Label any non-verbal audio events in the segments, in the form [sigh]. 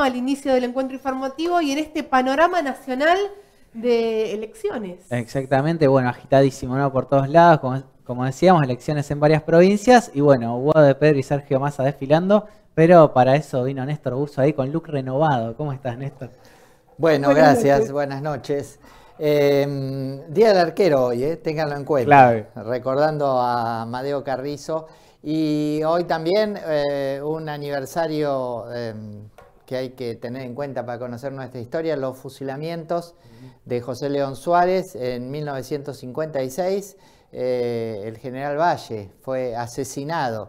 al inicio del encuentro informativo y en este panorama nacional de elecciones. Exactamente, bueno, agitadísimo, ¿no? Por todos lados, como, decíamos, elecciones en varias provincias y bueno, hubo de Pedro y Sergio Massa desfilando, pero para eso vino Néstor Buso ahí con look renovado. ¿Cómo estás, Néstor? Bueno, gracias, buenas noches. Em, día del arquero hoy, eh, ténganlo en cuenta. Recordando a Madeo Carrizo. Y hoy también eh, un aniversario em, que hay que tener en cuenta para conocer nuestra historia, los fusilamientos de José León Suárez en 1956. Eh, el general Valle fue asesinado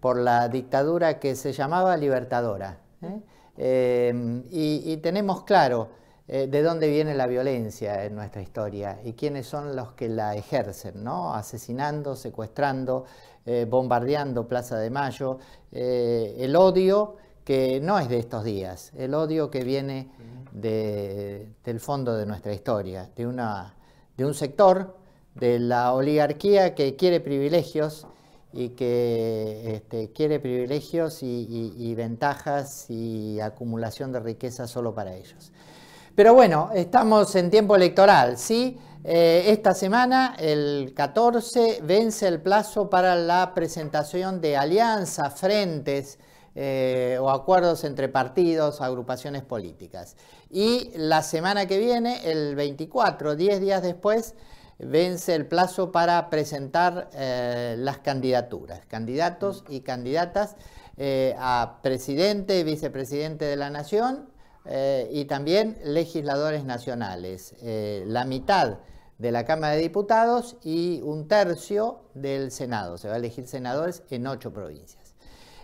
por la dictadura que se llamaba Libertadora. ¿eh? Em, y, y, tenemos claro eh, de dónde viene la violencia en nuestra historia y quiénes son los que la ejercen, ¿no? asesinando, secuestrando, bombardeando Plaza de Mayo. el odio que no es de estos días, el odio que viene del fondo de nuestra historia, de, un sector de la oligarquía que quiere privilegios y que este, quiere privilegios y, ventajas y acumulación de riqueza solo para ellos. Pero bueno, estamos en tiempo electoral, ¿sí? Eh, esta semana, el 14, vence el plazo para la presentación de alianzas, frentes, eh, o acuerdos entre partidos, agrupaciones políticas. Y la semana que viene, el 24, 10 días después, vence el plazo para presentar eh, las candidaturas, candidatos y candidatas eh, a presidente y vicepresidente de la Nación y también legisladores nacionales. la mitad de la Cámara de Diputados y un tercio del Senado. Se va a elegir senadores en ocho provincias.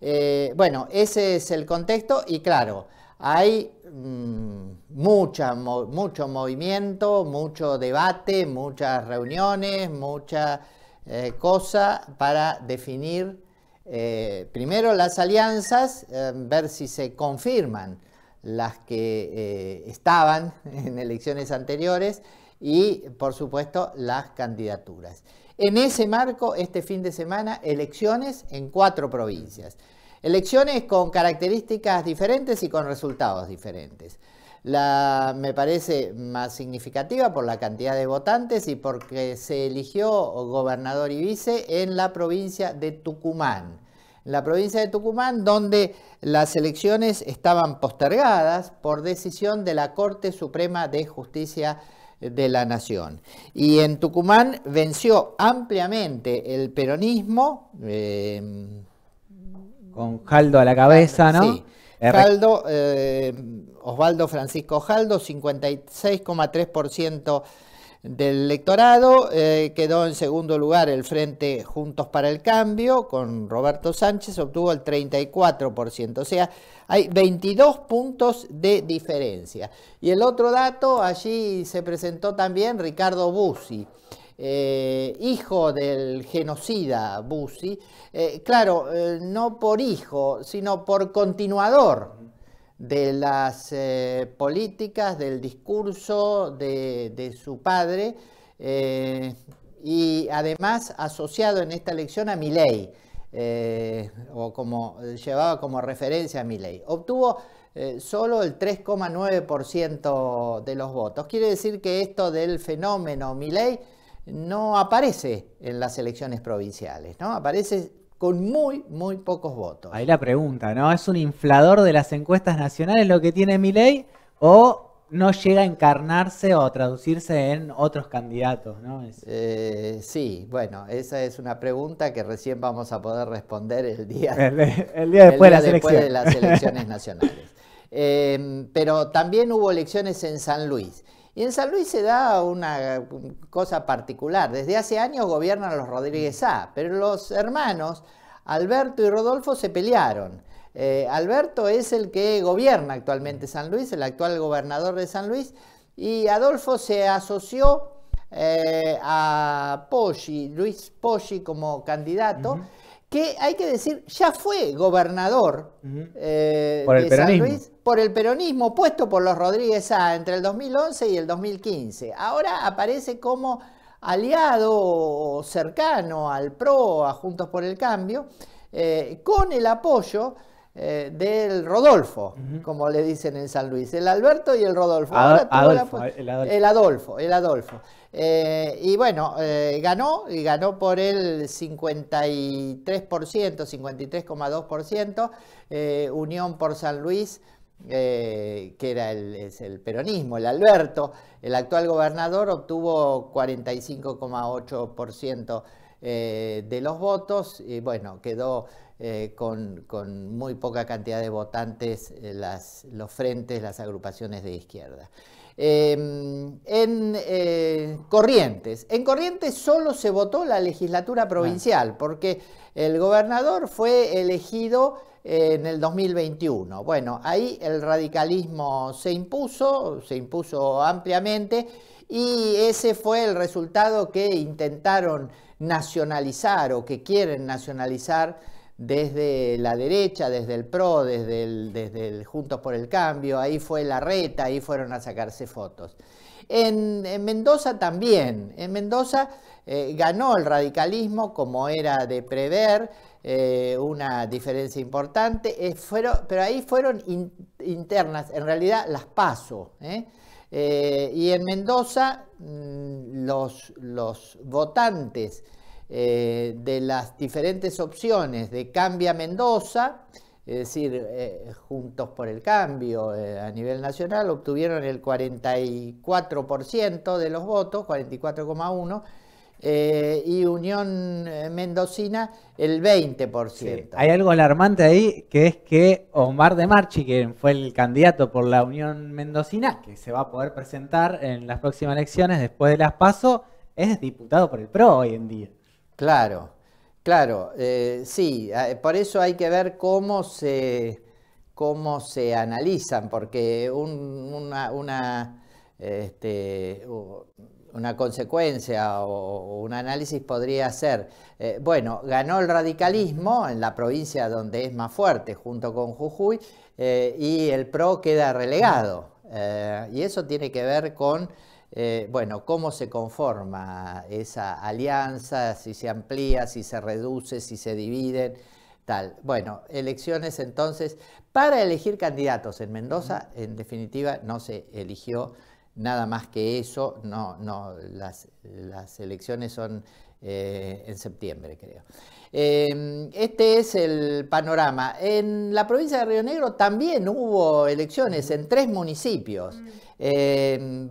Eh, bueno, ese es el contexto y claro, hay mm, mucho movimiento, mucho debate, muchas reuniones, mucha eh, cosa para definir eh, primero las alianzas, ver si se confirman las que estaban [laughs] en elecciones anteriores y por supuesto las candidaturas. En ese marco, este fin de semana, elecciones en cuatro provincias. Elecciones con características diferentes y con resultados diferentes. La, me parece más significativa por la cantidad de votantes y porque se eligió gobernador y vice en la provincia de Tucumán. La provincia de Tucumán, donde las elecciones estaban postergadas por decisión de la Corte Suprema de Justicia de la nación. Y en Tucumán venció ampliamente el peronismo. Eh, con Jaldo a la cabeza, ¿no? Sí. Eh, eh, Osvaldo Francisco Jaldo, 56,3% del electorado. Eh, quedó en segundo lugar el Frente Juntos para el Cambio con Roberto Sánchez, obtuvo el 34%. O sea, hay 22 puntos de diferencia. Y el otro dato, allí se presentó también Ricardo Bussi. Eh, hijo del genocida Bussi, eh, claro, no por hijo, sino por continuador de las eh, políticas, del discurso de, de su padre eh, y además asociado en esta elección a Milei, eh, o como llevaba como referencia a Milei. Obtuvo solo el 3,9% de los votos. Quiere decir que esto del fenómeno Milei no aparece en las elecciones provinciales, ¿no? Aparece con muy, muy pocos votos. Ahí la pregunta, ¿no? ¿Es un inflador de las encuestas nacionales lo que tiene Miley o no llega a encarnarse o traducirse en otros candidatos, ¿no? Eh, sí, bueno, esa es una pregunta que recién vamos a poder responder el día, [laughs] el, después, de, las elecciones [laughs] nacionales. Eh, pero también hubo elecciones en San Luis. Y en San Luis se da una um, cosa particular. Desde hace años gobiernan los Rodríguez A, pero los hermanos Alberto y Rodolfo se pelearon. Eh, Alberto es el que gobierna actualmente San Luis, el actual gobernador de San Luis, y Adolfo se asoció eh, a Luis Poggi como candidato, que hay que decir, ya fue gobernador eh, Por el de San Luis por el peronismo puesto por los Rodríguez A entre el 2011 y el 2015. Ahora aparece como aliado cercano al PRO, a Juntos por el Cambio, eh, con el apoyo eh, del Rodolfo, como le dicen en San Luis, el Alberto y el Rodolfo. Ahora Adolfo, el, Adolfo. el Adolfo, eh, y bueno, ganó, y ganó por el 53%, 53,2%, Unión por San Luis eh, que era el, peronismo, el Alberto, el actual gobernador obtuvo 45,8% eh, de los votos y bueno, quedó eh, con, muy poca cantidad de votantes los frentes, las agrupaciones de izquierda. Em, en Corrientes, en Corrientes solo se votó la legislatura provincial porque el gobernador fue elegido en el 2021. Bueno, ahí el radicalismo se impuso, se impuso ampliamente y ese fue el resultado que intentaron nacionalizar o que quieren nacionalizar desde la derecha, desde el PRO, desde el, Juntos por el Cambio, ahí fue la reta, ahí fueron a sacarse fotos. En, Mendoza también, en Mendoza eh, ganó el radicalismo como era de prever, eh, una diferencia importante, eh, pero ahí fueron internas, en realidad las paso. ¿eh? y en Mendoza mm, los, votantes de las diferentes opciones de Cambia Mendoza, es decir, Juntos por el Cambio a nivel nacional, obtuvieron el 44% de los votos, 44,1%, eh, y Unión eh, Mendocina el 20%. Hay algo alarmante ahí, que es que Omar de Marchi, quien fue el candidato por la Unión Mendocina, que se va a poder presentar en las próximas elecciones después de las PASO, es diputado por el PRO hoy en día. Claro, claro, eh, sí, por eso hay que ver cómo se, cómo se analizan, porque una... Este, una consecuencia o un análisis podría ser, eh, bueno, ganó el radicalismo en la provincia donde es más fuerte, junto con Jujuy, eh, y el PRO queda relegado. Eh, y eso tiene que ver con, bueno, cómo se conforma esa alianza, si se amplía, si se reduce, si se dividen. Tal. Bueno, elecciones entonces, para elegir candidatos en Mendoza, en definitiva, no se eligió nada más que eso, no, no, las, elecciones son eh, en septiembre, creo. Em, este es el panorama. En la provincia de Río Negro también hubo elecciones en tres municipios, em, Valcheta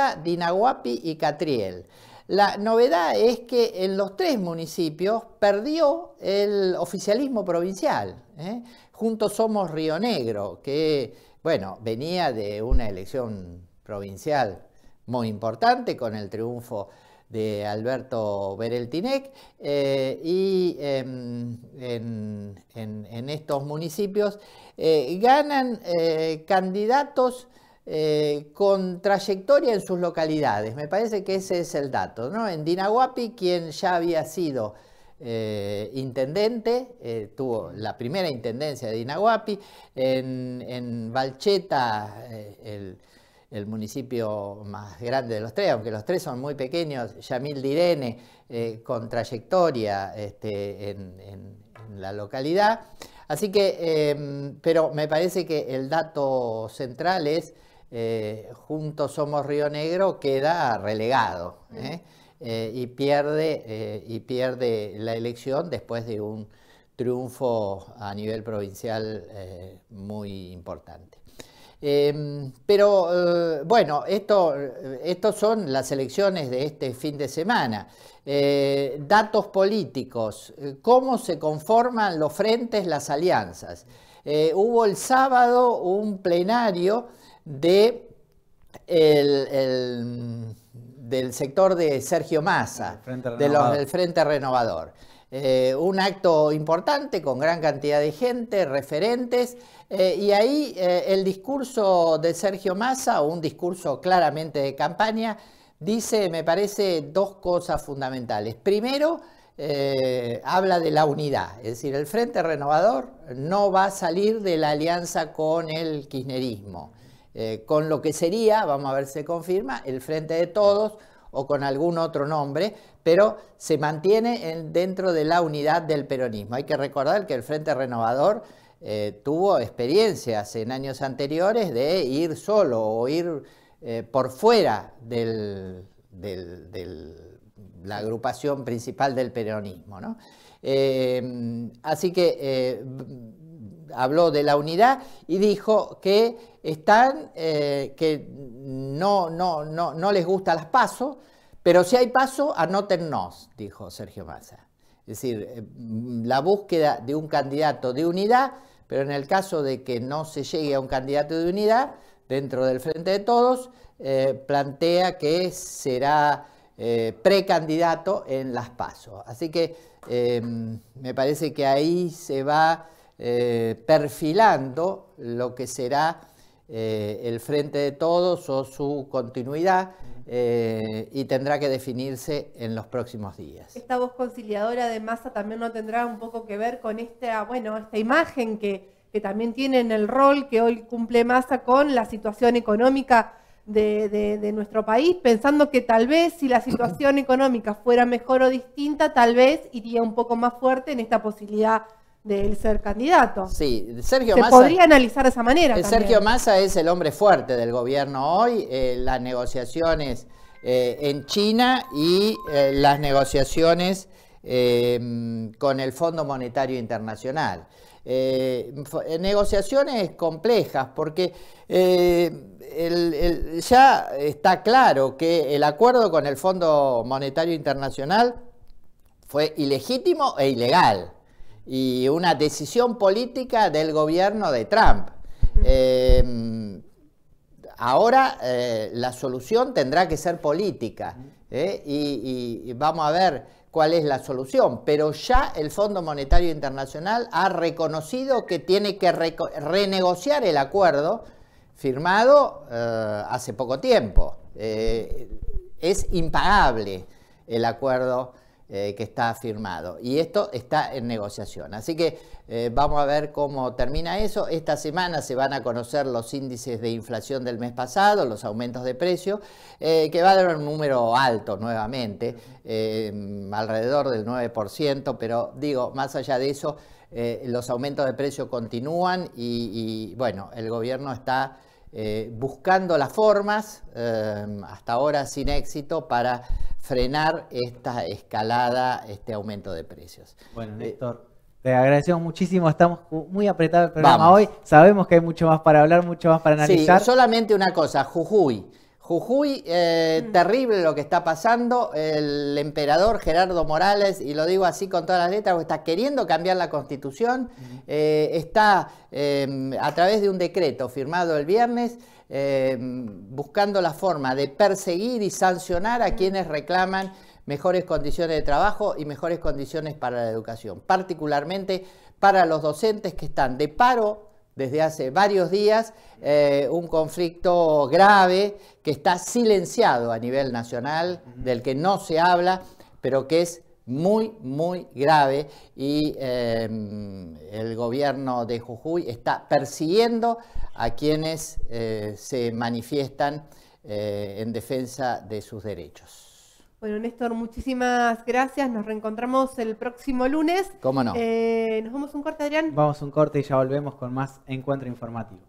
Balcheta, Dinahuapi y Catriel. La novedad es que en los tres municipios perdió el oficialismo provincial. ¿eh? Juntos somos Río Negro, que bueno, venía de una elección provincial muy importante con el triunfo de Alberto Bereltinec eh, y em, en, estos municipios eh, ganan eh, candidatos con trayectoria en sus localidades. Me parece que ese es el dato. ¿no? En Dinahuapi, quien ya había sido intendente, tuvo la primera intendencia de Dinahuapi en, en Valcheta el el municipio más grande de los tres, aunque los tres son muy pequeños, Yamil Direne, eh, con trayectoria este, en, la localidad. Así que, em, pero me parece que el dato central es, eh, juntos somos Río Negro, queda relegado mm. ¿eh? y, pierde, y pierde la elección después de un triunfo a nivel provincial muy importante. Em, pero eh, bueno, esto, son las elecciones de este fin de semana. Eh, datos políticos, cómo se conforman los frentes, las alianzas. Eh, hubo el sábado un plenario de del sector de Sergio Massa, del Frente Renovador. Eh, un acto importante con gran cantidad de gente, referentes, eh, y ahí eh, el discurso de Sergio Massa, un discurso claramente de campaña, dice, me parece, dos cosas fundamentales. Primero, habla de la unidad, es decir, el Frente Renovador no va a salir de la alianza con el kirchnerismo, con lo que sería, vamos a ver si se confirma, el Frente de Todos, o con algún otro nombre, pero se mantiene dentro de la unidad del peronismo. Hay que recordar que el Frente Renovador eh, tuvo experiencias en años anteriores de ir solo o ir eh, por fuera de la agrupación principal del peronismo. Eh, así que habló de la unidad y dijo que están, eh, que no, no, no, no les gusta las pasos, pero si hay paso, anótennos, dijo Sergio Massa. Es decir, eh, la búsqueda de un candidato de unidad, pero en el caso de que no se llegue a un candidato de unidad, dentro del Frente de Todos, eh, plantea que será precandidato en las pasos Así que me parece que ahí se va eh, perfilando lo que será eh, el frente de todos o su continuidad eh, y tendrá que definirse en los próximos días. Esta voz conciliadora de Massa también no tendrá un poco que ver con esta, bueno, esta imagen que, también tiene en el rol que hoy cumple Massa con la situación económica de, de nuestro país, pensando que tal vez si la situación económica fuera mejor o distinta, tal vez iría un poco más fuerte en esta posibilidad de ser candidato. Sí, Sergio Se podría analizar de esa manera. Eh, Sergio Massa es el hombre fuerte del gobierno hoy. Eh, las negociaciones eh, en China y las negociaciones con el Fondo Monetario Internacional. negociaciones complejas porque ya está claro que el acuerdo con el Fondo Monetario Internacional fue ilegítimo e ilegal y una decisión política del gobierno de Trump. Eh, ahora eh, la solución tendrá que ser política eh, y, vamos a ver cuál es la solución, pero ya el Fondo Monetario Internacional ha reconocido que tiene que renegociar el acuerdo firmado hace poco tiempo. es impagable el acuerdo eh, que está firmado. Y esto está en negociación. Así que eh, vamos a ver cómo termina eso. Esta semana se van a conocer los índices de inflación del mes pasado, los aumentos de precio, eh, que va a dar un número alto nuevamente, alrededor del 9%, pero digo, más allá de eso, los aumentos de precio continúan y, y bueno, el gobierno está... buscando las formas, hasta ahora sin éxito, para frenar esta escalada, este aumento de precios. Bueno, eh, Néstor, te agradecemos muchísimo, estamos muy apretados el programa hoy, sabemos que hay mucho más para hablar, mucho más para analizar. Sí, solamente una cosa, Jujuy. Jujuy, eh, mm. terrible lo que está pasando. El emperador Gerardo Morales, y lo digo así con todas las letras, está queriendo cambiar la constitución. Eh, está em, a través de un decreto firmado el viernes. Eh, buscando la forma de perseguir y sancionar a quienes reclaman mejores condiciones de trabajo y mejores condiciones para la educación, particularmente para los docentes que están de paro desde hace varios días, eh, un conflicto grave que está silenciado a nivel nacional, del que no se habla, pero que es muy, muy grave y em, el gobierno de Jujuy está persiguiendo a quienes eh, se manifiestan eh, en defensa de sus derechos. Bueno, Néstor, muchísimas gracias. Nos reencontramos el próximo lunes. ¿Cómo no? Eh, ¿Nos vamos un corte, Adrián? Vamos un corte y ya volvemos con más Encuentro Informativo.